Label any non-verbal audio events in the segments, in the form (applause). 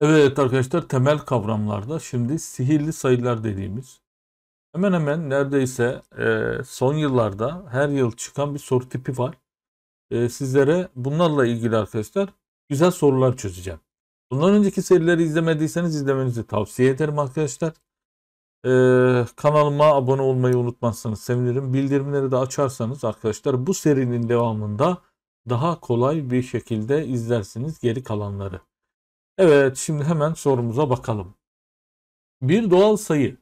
Evet arkadaşlar temel kavramlarda şimdi sihirli sayılar dediğimiz hemen hemen neredeyse e, son yıllarda her yıl çıkan bir soru tipi var. E, sizlere bunlarla ilgili arkadaşlar güzel sorular çözeceğim. Bundan önceki serileri izlemediyseniz izlemenizi tavsiye ederim arkadaşlar. E, kanalıma abone olmayı unutmazsanız sevinirim. Bildirimleri de açarsanız arkadaşlar bu serinin devamında daha kolay bir şekilde izlersiniz geri kalanları. Evet şimdi hemen sorumuza bakalım. Bir doğal sayı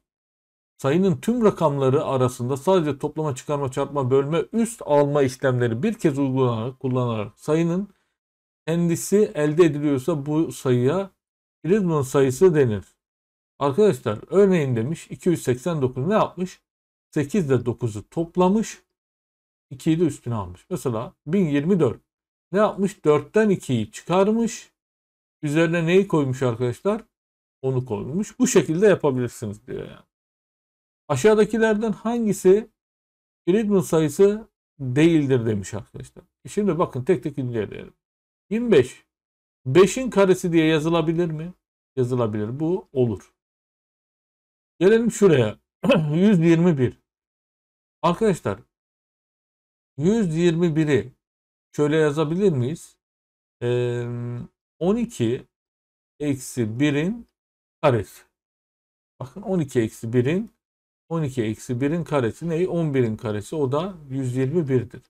sayının tüm rakamları arasında sadece toplama, çıkarma, çarpma, bölme, üst alma işlemleri bir kez uygulanarak kullanarak sayının kendisi elde ediliyorsa bu sayıya Friedman sayısı denir. Arkadaşlar örneğin demiş 289 ne yapmış? 8 ile 9'u toplamış. 2'yi de üstüne almış. Mesela 1024 ne yapmış? 4'ten 2'yi çıkarmış. Üzerine neyi koymuş arkadaşlar? Onu koymuş. Bu şekilde yapabilirsiniz diyor yani. Aşağıdakilerden hangisi Friedman sayısı değildir demiş arkadaşlar. E şimdi bakın tek tek inceleyelim. 25. 5'in karesi diye yazılabilir mi? Yazılabilir. Bu olur. Gelelim şuraya. 121. (clears throat) Arkadaşlar 121'i şöyle yazabilir miyiz? Ee, 12 eksi 1'in karesi. Bakın 12 eksi 1'in 12 eksi 1'in karesi neyi? 11'in karesi o da 121'dir.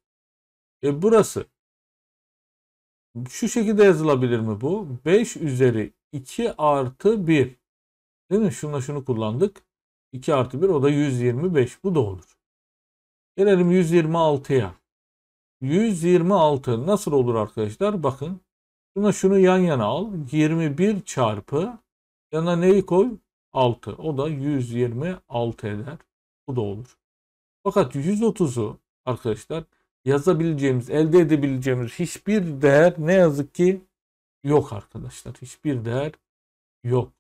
E burası şu şekilde yazılabilir mi bu? 5 üzeri 2 artı 1. Değil mi? Şunla şunu kullandık. 2 artı 1 o da 125. Bu da olur. Gelelim 126'ya. 126 nasıl olur arkadaşlar? Bakın Şuna şunu yan yana al. 21 çarpı yana neyi koy? 6. O da 126 eder. Bu da olur. Fakat 130'u arkadaşlar yazabileceğimiz, elde edebileceğimiz hiçbir değer ne yazık ki yok arkadaşlar. Hiçbir değer yok.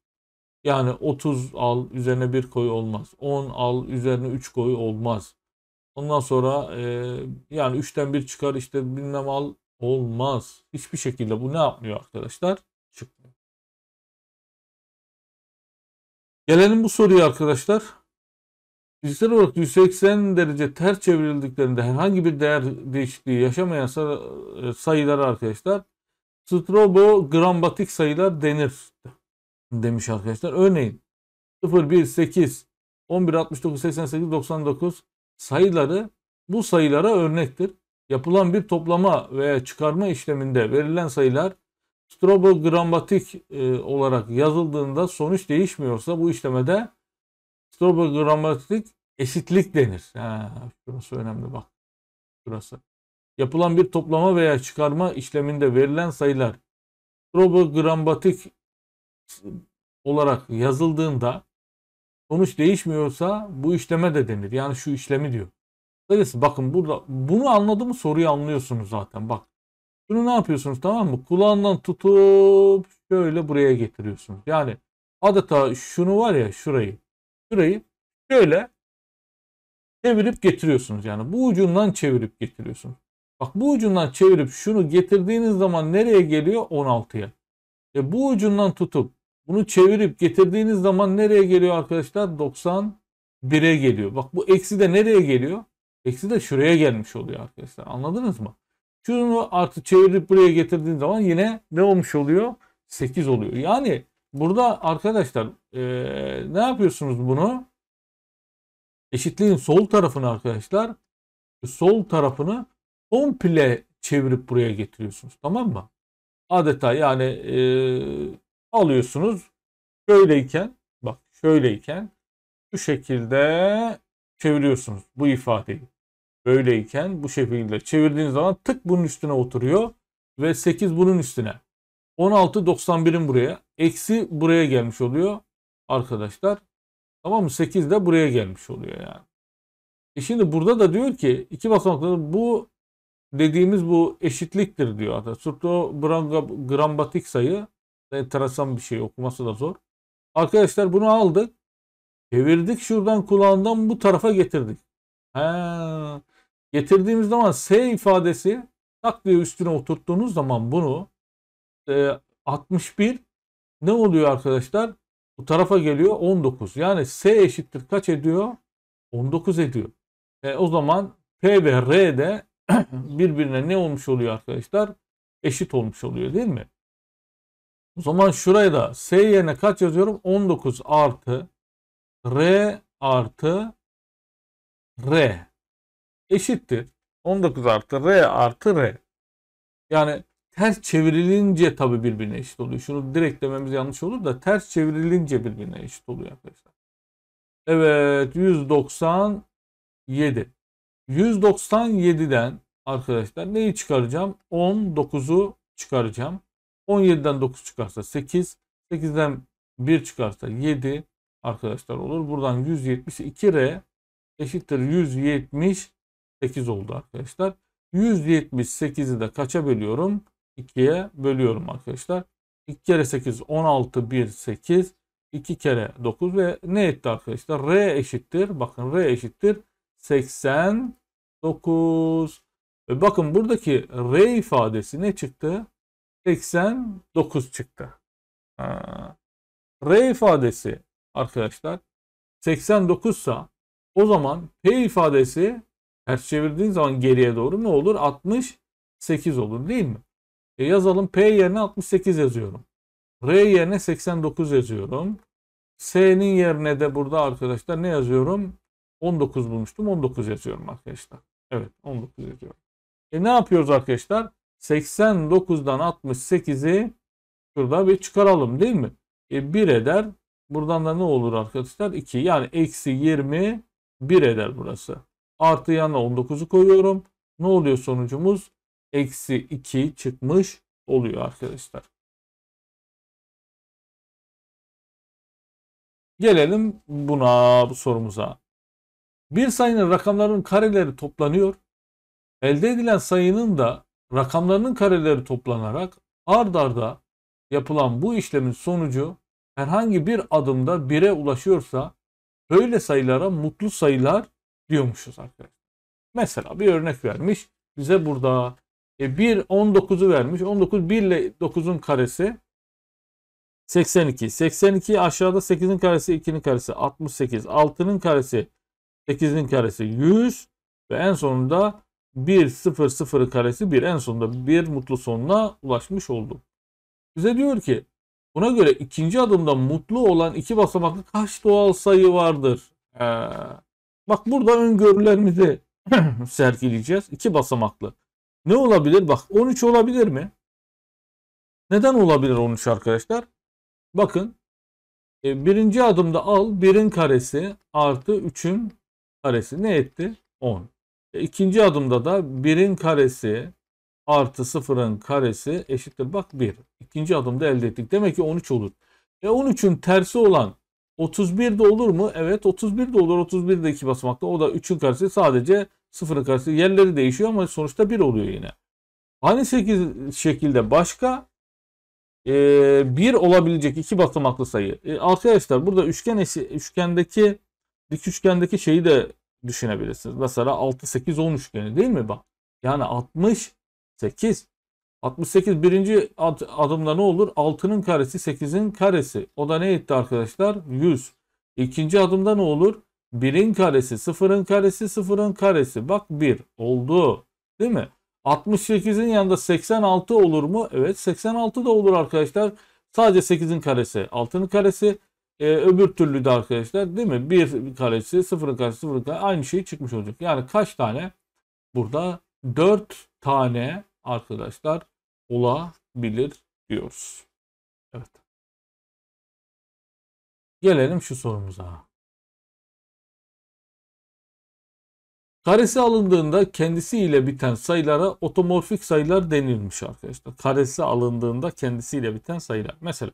Yani 30 al üzerine 1 koy olmaz. 10 al üzerine 3 koy olmaz. Ondan sonra e, yani 3'ten 1 çıkar işte bilmem al Olmaz. Hiçbir şekilde bu ne yapmıyor arkadaşlar? Çıkmıyor. Gelelim bu soruya arkadaşlar. Fiziksel olarak 180 derece ters çevrildiklerinde herhangi bir değer değişikliği yaşamayan e, sayılar arkadaşlar strobogrammatik sayılar denir demiş arkadaşlar. Örneğin 0, 1, 8, 11, 69, 88, 99 sayıları bu sayılara örnektir yapılan bir toplama veya çıkarma işleminde verilen sayılar strobogramatik e, olarak yazıldığında sonuç değişmiyorsa bu işlemede strobogramatik eşitlik denir. Ha, şurası önemli bak. Şurası. Yapılan bir toplama veya çıkarma işleminde verilen sayılar strobogramatik olarak yazıldığında sonuç değişmiyorsa bu işleme de denir. Yani şu işlemi diyor. Neresi? Bakın burada bunu anladım soruyu anlıyorsunuz zaten. Bak bunu ne yapıyorsunuz tamam mı? Kulağından tutup şöyle buraya getiriyorsunuz. Yani adeta şunu var ya şurayı. Şurayı şöyle çevirip getiriyorsunuz. Yani bu ucundan çevirip getiriyorsunuz. Bak bu ucundan çevirip şunu getirdiğiniz zaman nereye geliyor? 16'ya. E bu ucundan tutup bunu çevirip getirdiğiniz zaman nereye geliyor arkadaşlar? 91'e geliyor. Bak bu eksi de nereye geliyor? Eksi de şuraya gelmiş oluyor arkadaşlar. Anladınız mı? Şunu artı çevirip buraya getirdiğin zaman yine ne olmuş oluyor? 8 oluyor. Yani burada arkadaşlar ee, ne yapıyorsunuz bunu? Eşitliğin sol tarafını arkadaşlar sol tarafını komple çevirip buraya getiriyorsunuz. Tamam mı? Adeta yani ee, alıyorsunuz şöyleyken bak şöyleyken şu şekilde çeviriyorsunuz bu ifadeyi böyleyken bu şekilde çevirdiğiniz zaman tık bunun üstüne oturuyor ve 8 bunun üstüne. 16 91'in buraya. Eksi buraya gelmiş oluyor arkadaşlar. Tamam mı? 8 de buraya gelmiş oluyor yani. E şimdi burada da diyor ki iki basamaklı bu dediğimiz bu eşitliktir diyor. Hatta o grambatik sayı enteresan bir şey okuması da zor. Arkadaşlar bunu aldık. Çevirdik şuradan kulağından bu tarafa getirdik. He getirdiğimiz zaman S ifadesi tak diye üstüne oturttuğunuz zaman bunu e, 61 ne oluyor arkadaşlar? Bu tarafa geliyor 19. Yani S eşittir kaç ediyor? 19 ediyor. E, o zaman P ve R de (clears throat) birbirine ne olmuş oluyor arkadaşlar? Eşit olmuş oluyor değil mi? O zaman şuraya da S yerine kaç yazıyorum? 19 artı R artı R eşittir 19 artı R artı R. Yani ters çevrilince tabi birbirine eşit oluyor. Şunu direkt dememiz yanlış olur da ters çevrilince birbirine eşit oluyor arkadaşlar. Evet 197. 197'den arkadaşlar neyi çıkaracağım? 19'u çıkaracağım. 17'den 9 çıkarsa 8. 8'den 1 çıkarsa 7 arkadaşlar olur. Buradan 172R eşittir 170 8 oldu arkadaşlar. 178'i de kaça bölüyorum? 2'ye bölüyorum arkadaşlar. 2 kere 8 16 1 8 2 kere 9 ve ne etti arkadaşlar? R eşittir. Bakın R eşittir 89. Ve bakın buradaki R ifadesi ne çıktı? 89 çıktı. Ha. R ifadesi arkadaşlar 89 sa o zaman P ifadesi Ters çevirdiğin zaman geriye doğru ne olur? 68 olur değil mi? E yazalım P yerine 68 yazıyorum. R yerine 89 yazıyorum. S'nin yerine de burada arkadaşlar ne yazıyorum? 19 bulmuştum. 19 yazıyorum arkadaşlar. Evet 19 yazıyorum. E ne yapıyoruz arkadaşlar? 89'dan 68'i şurada bir çıkaralım değil mi? E 1 eder. Buradan da ne olur arkadaşlar? 2. Yani eksi 20 1 eder burası. Artı yanına 19'u koyuyorum. Ne oluyor sonucumuz? Eksi 2 çıkmış oluyor arkadaşlar. Gelelim buna, bu sorumuza. Bir sayının rakamlarının kareleri toplanıyor. Elde edilen sayının da rakamlarının kareleri toplanarak ard arda yapılan bu işlemin sonucu herhangi bir adımda 1'e ulaşıyorsa böyle sayılara mutlu sayılar diyormuşuz arkadaşlar. Mesela bir örnek vermiş bize burada. E 1 19'u vermiş. 19 1 ile 9'un karesi 82. 82 aşağıda 8'in karesi 2'nin karesi 68. 6'nın karesi 8'in karesi 100 ve en sonunda 1 0 0 karesi 1 en sonunda bir mutlu sonuna ulaşmış olduk. Bize diyor ki buna göre ikinci adımda mutlu olan iki basamaklı kaç doğal sayı vardır? Ee, Bak burada öngörülerimizi (clears throat) sergileyeceğiz. İki basamaklı. Ne olabilir? Bak 13 olabilir mi? Neden olabilir 13 arkadaşlar? Bakın e, birinci adımda al birin karesi artı 3'ün karesi ne etti? 10. E, ikinci adımda da birin karesi artı sıfırın karesi eşittir. Bak 1. İkinci adımda elde ettik. Demek ki 13 olur. E 13'ün tersi olan 31 de olur mu? Evet 31 de olur. 31 de iki basamaklı. O da 3'ün karşısı sadece 0'ın karşısı. Yerleri değişiyor ama sonuçta 1 oluyor yine. Aynı şekilde başka e, 1 olabilecek iki basamaklı sayı. E, arkadaşlar burada üçgen eşi, üçgendeki dik üçgendeki şeyi de düşünebilirsiniz. Mesela 6, 8, 10 üçgeni değil mi? Bak. Yani 68, 68 birinci adımda ne olur? 6'nın karesi 8'in karesi. O da ne etti arkadaşlar? 100. İkinci adımda ne olur? 1'in karesi 0'ın karesi 0'ın karesi. Bak 1 oldu. Değil mi? 68'in yanında 86 olur mu? Evet 86 da olur arkadaşlar. Sadece 8'in karesi 6'nın karesi. Ee, öbür türlü de arkadaşlar değil mi? 1 karesi 0'ın karesi 0'ın karesi aynı şey çıkmış olacak. Yani kaç tane? Burada 4 tane arkadaşlar olabilir diyoruz. Evet. Gelelim şu sorumuza. Karesi alındığında kendisiyle biten sayılara otomorfik sayılar denilmiş arkadaşlar. Karesi alındığında kendisiyle biten sayılar. Mesela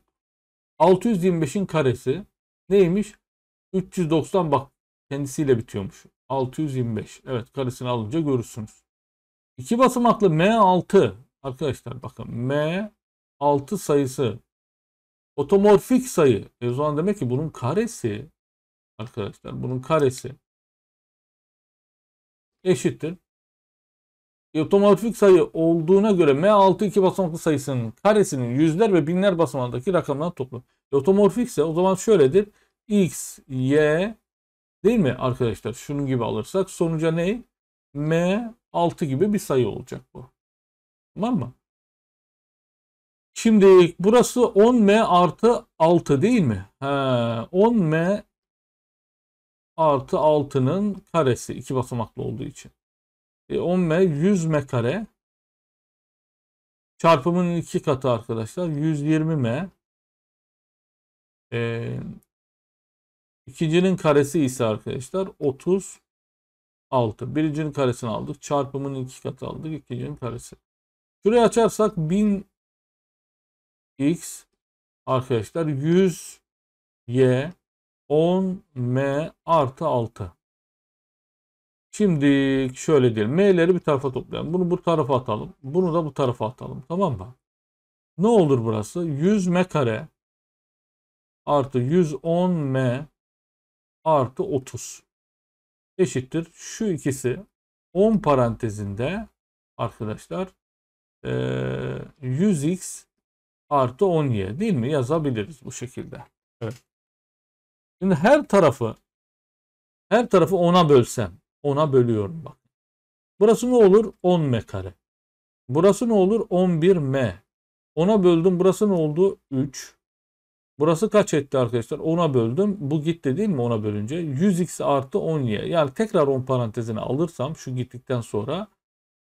625'in karesi neymiş? 390 bak kendisiyle bitiyormuş. 625. Evet karesini alınca görürsünüz. İki basamaklı M6 arkadaşlar bakın M6 sayısı otomorfik sayı. E o zaman demek ki bunun karesi arkadaşlar bunun karesi eşittir. E, otomorfik sayı olduğuna göre M6 iki basamaklı sayısının karesinin yüzler ve binler basamağındaki rakamların toplu E, otomorfikse o zaman şöyledir. X, Y değil mi arkadaşlar? Şunun gibi alırsak sonuca ne? M 6 gibi bir sayı olacak bu. Tamam mı? Şimdi burası 10m artı 6 değil mi? He, 10m artı 6'nın karesi. iki basamaklı olduğu için. E, 10m 100m kare. çarpımın iki katı arkadaşlar. 120m. E, ikincinin karesi ise arkadaşlar 30 6. Birincinin karesini aldık. çarpımın iki katı aldık. İkincinin karesi. Şurayı açarsak 1000 x arkadaşlar 100 y 10 m artı 6. Şimdi şöyle diyelim. M'leri bir tarafa toplayalım. Bunu bu tarafa atalım. Bunu da bu tarafa atalım. Tamam mı? Ne olur burası? 100 m kare artı 110 m artı 30 eşittir. Şu ikisi 10 parantezinde arkadaşlar 100x e, artı 10y değil mi? Yazabiliriz bu şekilde. Evet. Şimdi her tarafı her tarafı 10'a bölsem 10'a bölüyorum bak. Burası ne olur? 10m kare. Burası ne olur? 11m. 10'a böldüm. Burası ne oldu? 3. Burası kaç etti arkadaşlar? 10'a böldüm. Bu gitti değil mi 10'a bölünce? 100x artı 10y. Yani tekrar 10 parantezine alırsam şu gittikten sonra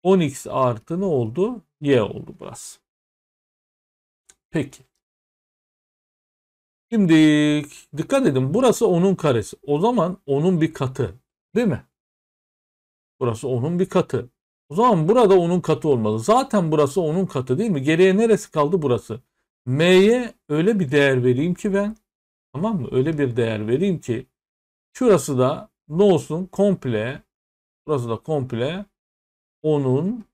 10x artı ne oldu? y oldu burası. Peki. Şimdi dikkat edin burası 10'un karesi. O zaman 10'un bir katı değil mi? Burası 10'un bir katı. O zaman burada 10'un katı olmalı. Zaten burası 10'un katı değil mi? Geriye neresi kaldı burası? M'ye öyle bir değer vereyim ki ben tamam mı? Öyle bir değer vereyim ki şurası da ne olsun? Komple burası da komple onun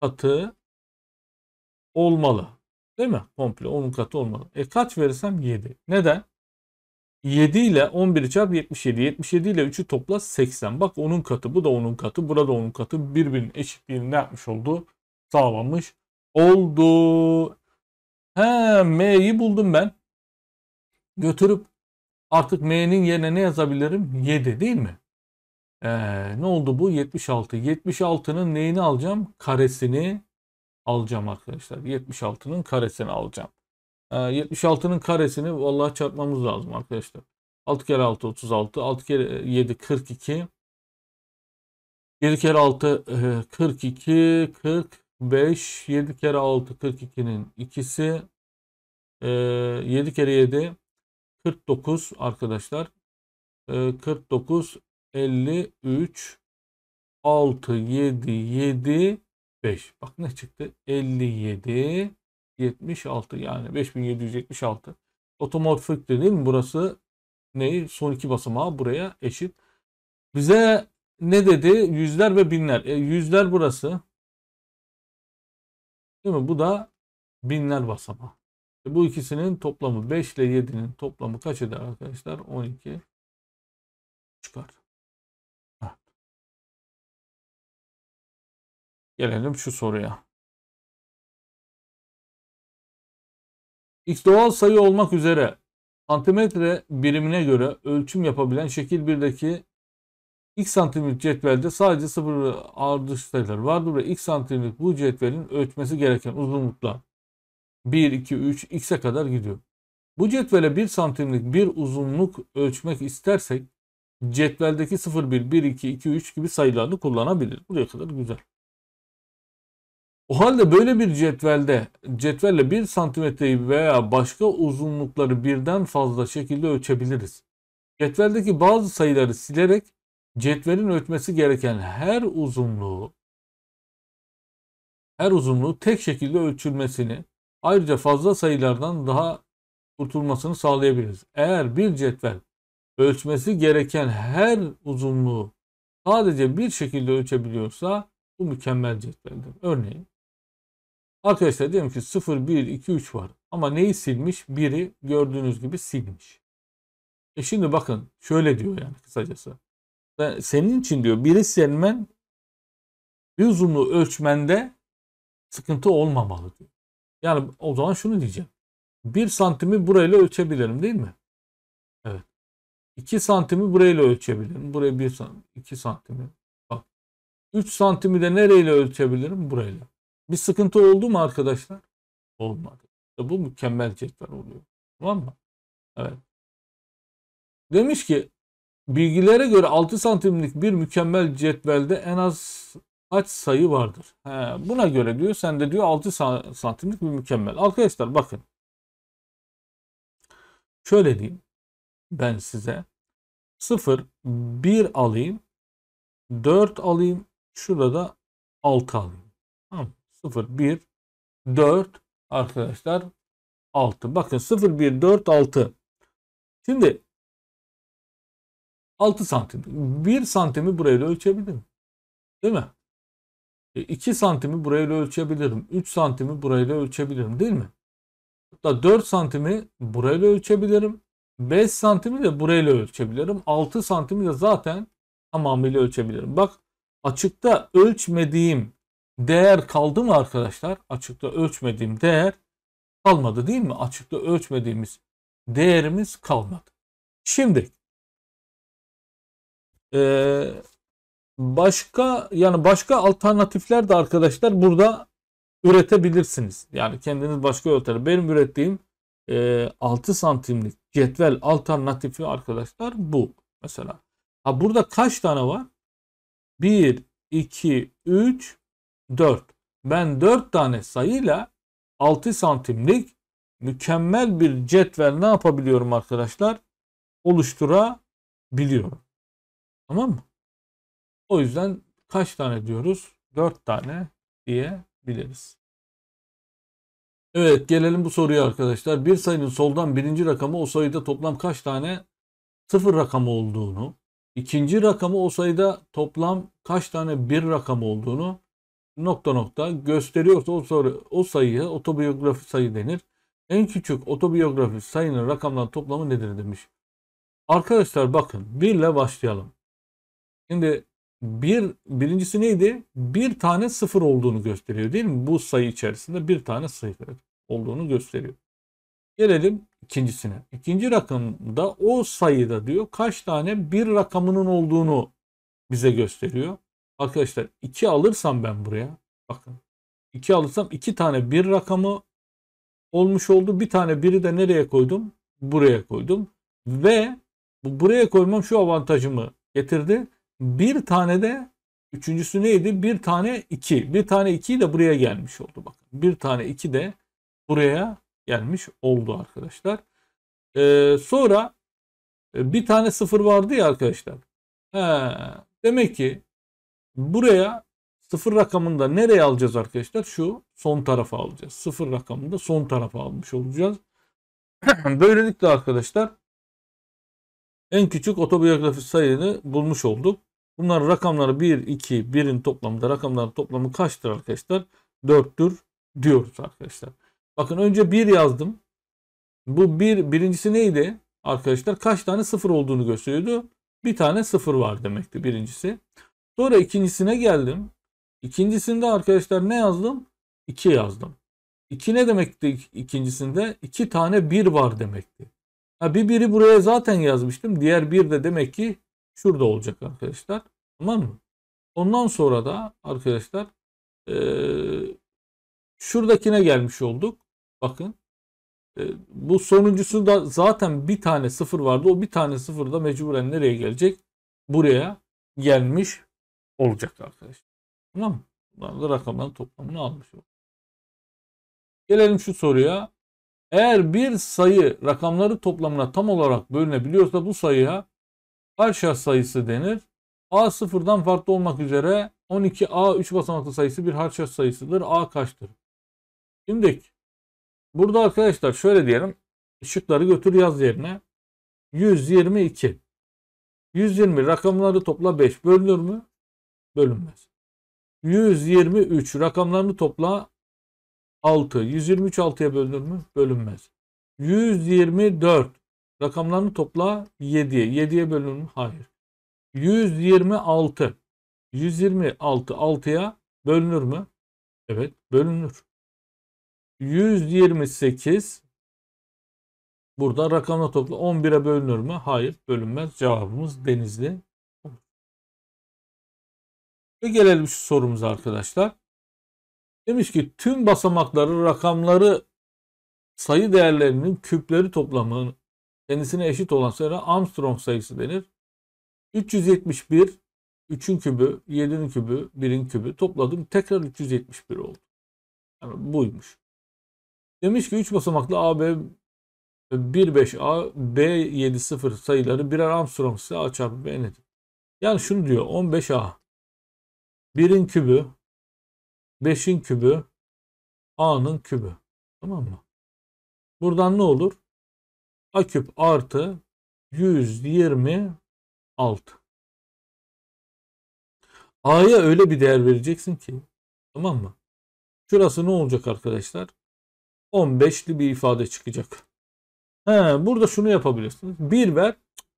katı olmalı. Değil mi? Komple onun katı olmalı. E kaç verirsem 7. Neden? 7 ile 11'i çarp 77. 77 ile 3'ü topla 80. Bak onun katı bu da onun katı. Burada onun katı birbirinin eşitliğini ne yapmış oldu? Sağlamış oldu. He M'yi buldum ben. Götürüp artık M'nin yerine ne yazabilirim? 7 değil mi? Ee, ne oldu bu? 76. 76'nın neyini alacağım? Karesini alacağım arkadaşlar. 76'nın karesini alacağım. Ee, 76'nın karesini vallahi çarpmamız lazım arkadaşlar. 6 kere 6 36, 6 kere 7 42. 7 kere 6 42, 40, 5, 7 kere 6, 42'nin ikisi. E, 7 kere 7, 49 arkadaşlar. E, 49, 53, 6, 7, 7, 5. Bak ne çıktı? 57, 76 yani 5776. Otomorfik dedim Burası neyi? Son iki basamağı buraya eşit. Bize ne dedi? Yüzler ve binler. E, yüzler burası. Değil mi? Bu da binler basamağı. E, bu ikisinin toplamı 5 ile 7'nin toplamı kaç eder arkadaşlar? 12 çıkar. Evet. Gelelim şu soruya. X doğal sayı olmak üzere santimetre birimine göre ölçüm yapabilen şekil 1'deki x santimlik cetvelde sadece sıfır ve ardışık sayılar vardır ve x santimlik bu cetvelin ölçmesi gereken uzunlukla 1, 2, 3, x'e kadar gidiyor. Bu cetvele 1 santimlik bir uzunluk ölçmek istersek cetveldeki 0, 1, 1, 2, 2, 3 gibi sayılarını kullanabilir. Buraya kadar güzel. O halde böyle bir cetvelde cetvelle 1 santimetreyi veya başka uzunlukları birden fazla şekilde ölçebiliriz. Cetveldeki bazı sayıları silerek cetvelin ölçmesi gereken her uzunluğu her uzunluğu tek şekilde ölçülmesini ayrıca fazla sayılardan daha kurtulmasını sağlayabiliriz. Eğer bir cetvel ölçmesi gereken her uzunluğu sadece bir şekilde ölçebiliyorsa bu mükemmel cetveldir. Örneğin arkadaşlar diyelim ki 0, 1, 2, 3 var ama neyi silmiş? Biri gördüğünüz gibi silmiş. E şimdi bakın şöyle diyor yani kısacası senin için diyor bir uzunluğu ölçmende sıkıntı olmamalı diyor. Yani o zaman şunu diyeceğim. Bir santimi burayla ölçebilirim değil mi? Evet. İki santimi burayla ölçebilirim. Buraya bir santim, iki santimi. Bak. Üç santimi de nereyle ölçebilirim? Burayla. Bir sıkıntı oldu mu arkadaşlar? Olmadı. İşte bu mükemmel cetvel oluyor. Tamam mı? Evet. Demiş ki Bilgilere göre 6 santimlik bir mükemmel cetvelde en az kaç sayı vardır? He, buna göre diyor sen de diyor 6 santimlik bir mükemmel. Arkadaşlar bakın. Şöyle diyeyim ben size. 0, 1 alayım. 4 alayım. Şurada da 6 alayım. Tamam. 0, 1, 4 arkadaşlar 6. Bakın 0, 1, 4, 6. Şimdi 6 santim. 1 santimi burayla ölçebilirim. Değil mi? 2 e, santimi burayla ölçebilirim. 3 santimi burayla ölçebilirim değil mi? Hatta 4 santimi burayla ölçebilirim. 5 santimi de burayla ölçebilirim. 6 santimi de zaten tamamıyla ölçebilirim. Bak açıkta ölçmediğim değer kaldı mı arkadaşlar? Açıkta ölçmediğim değer kalmadı değil mi? Açıkta ölçmediğimiz değerimiz kalmadı. Şimdi ee, başka yani başka alternatifler de arkadaşlar burada üretebilirsiniz. Yani kendiniz başka ölçer. Benim ürettiğim e, 6 santimlik cetvel alternatifi arkadaşlar bu. Mesela. Ha burada kaç tane var? 1, 2, 3, 4. Ben 4 tane sayıyla 6 santimlik mükemmel bir cetvel ne yapabiliyorum arkadaşlar? Oluşturabiliyorum. Tamam mı? O yüzden kaç tane diyoruz? 4 tane diyebiliriz. Evet gelelim bu soruya arkadaşlar. Bir sayının soldan birinci rakamı o sayıda toplam kaç tane sıfır rakamı olduğunu, ikinci rakamı o sayıda toplam kaç tane bir rakam olduğunu nokta nokta gösteriyorsa o, soru, o sayıya otobiyografi sayı denir. En küçük otobiyografi sayının rakamların toplamı nedir demiş. Arkadaşlar bakın 1 ile başlayalım. Şimdi bir, birincisi neydi? Bir tane sıfır olduğunu gösteriyor değil mi? Bu sayı içerisinde bir tane sıfır olduğunu gösteriyor. Gelelim ikincisine. İkinci rakamda o sayıda diyor kaç tane bir rakamının olduğunu bize gösteriyor. Arkadaşlar 2 alırsam ben buraya bakın 2 alırsam 2 tane bir rakamı olmuş oldu. Bir tane biri de nereye koydum? Buraya koydum. Ve buraya koymam şu avantajımı getirdi. Bir tane de üçüncüsü neydi? Bir tane iki. Bir tane iki de buraya gelmiş oldu. Bakın bir tane iki de buraya gelmiş oldu arkadaşlar. Ee, sonra e, bir tane sıfır vardı ya arkadaşlar. He, demek ki buraya sıfır rakamında nereye alacağız arkadaşlar? Şu son tarafa alacağız. Sıfır rakamında son tarafa almış olacağız. (clears throat) Böylelikle arkadaşlar en küçük otobiyografik sayını bulmuş olduk. Bunlar rakamları 1, 2, 1'in toplamı da rakamların toplamı kaçtır arkadaşlar? 4'tür diyoruz arkadaşlar. Bakın önce 1 yazdım. Bu 1, bir, birincisi neydi? Arkadaşlar kaç tane 0 olduğunu gösteriyordu. Bir tane 0 var demekti birincisi. Sonra ikincisine geldim. İkincisinde arkadaşlar ne yazdım? 2 yazdım. 2 ne demekti ikincisinde? 2 tane 1 var demekti. Ha, bir biri buraya zaten yazmıştım. Diğer bir de demek ki şurada olacak arkadaşlar. Tamam mı? Ondan sonra da arkadaşlar e, şuradakine gelmiş olduk. Bakın. E, bu sonuncusunda zaten bir tane sıfır vardı. O bir tane sıfır da mecburen nereye gelecek? Buraya gelmiş olacak arkadaşlar. Tamam mı? Bunlar rakamların toplamını almış olduk. Gelelim şu soruya. Eğer bir sayı rakamları toplamına tam olarak bölünebiliyorsa bu sayıya Arşa sayısı denir. A sıfırdan farklı olmak üzere 12A 3 basamaklı sayısı bir harçya sayısıdır. A kaçtır? Şimdi burada arkadaşlar şöyle diyelim. Şıkları götür yaz yerine. 122. 120 rakamları topla 5 bölünür mü? Bölünmez. 123 rakamlarını topla 6. 123 6'ya bölünür mü? Bölünmez. 124 Rakamlarını topla 7'ye. 7'ye bölünür. Hayır. 126. 126 6'ya bölünür mü? Evet bölünür. 128 burada rakamla topla 11'e bölünür mü? Hayır bölünmez. Cevabımız denizli. Ve gelelim şu sorumuza arkadaşlar. Demiş ki tüm basamakları rakamları sayı değerlerinin küpleri toplamını kendisine eşit olan sayılara Armstrong sayısı denir. 371 3'ün kübü, 7'nin kübü, 1'in kübü topladım. Tekrar 371 oldu. Yani buymuş. Demiş ki 3 basamaklı AB 15A, B70 sayıları birer Armstrong size çarpı ve nedir? Yani şunu diyor 15A 1'in kübü 5'in kübü A'nın kübü. Tamam mı? Buradan ne olur? A küp artı 126. A'ya öyle bir değer vereceksin ki. Tamam mı? Şurası ne olacak arkadaşlar? 15'li bir ifade çıkacak. He, burada şunu yapabilirsiniz. 1 ver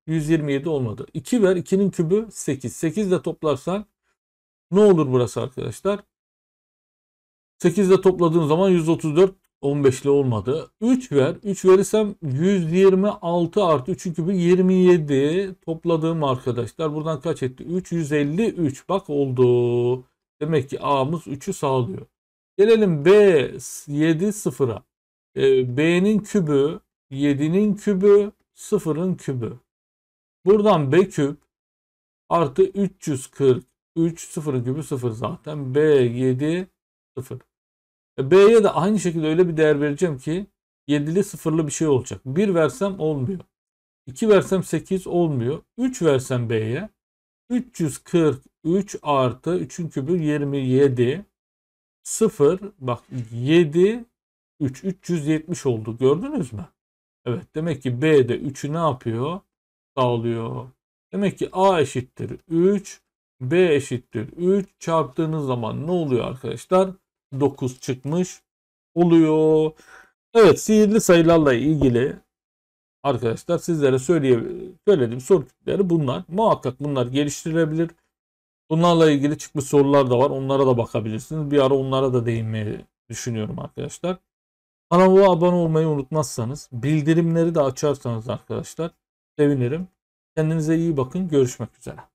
127 olmadı. 2 ver 2'nin kübü 8. 8 ile toplarsan ne olur burası arkadaşlar? 8 ile topladığın zaman 134 15'li olmadı. 3 ver. 3 verirsem 126 artı 3'ün küpü 27 topladığım arkadaşlar. Buradan kaç etti? 353. Bak oldu. Demek ki A'mız 3'ü sağlıyor. Gelelim B 7 0'a. Ee, B'nin kübü 7'nin kübü 0'ın kübü. Buradan B küp artı 340. 3 0'ın kübü 0 zaten. B 7 0. E, B'ye de aynı şekilde öyle bir değer vereceğim ki 7'li sıfırlı bir şey olacak. 1 versem olmuyor. 2 versem 8 olmuyor. 3 versem B'ye 343 artı 3'ün kübü 27 0 bak 7 3 370 oldu gördünüz mü? Evet demek ki B de 3'ü ne yapıyor? Sağlıyor. Demek ki A eşittir 3 B eşittir 3 çarptığınız zaman ne oluyor arkadaşlar? 9 çıkmış oluyor. Evet sihirli sayılarla ilgili arkadaşlar sizlere söyleye, söylediğim soru bunlar. Muhakkak bunlar geliştirilebilir. Bunlarla ilgili çıkmış sorular da var. Onlara da bakabilirsiniz. Bir ara onlara da değinmeyi düşünüyorum arkadaşlar. Kanalıma abone olmayı unutmazsanız, bildirimleri de açarsanız arkadaşlar sevinirim. Kendinize iyi bakın. Görüşmek üzere.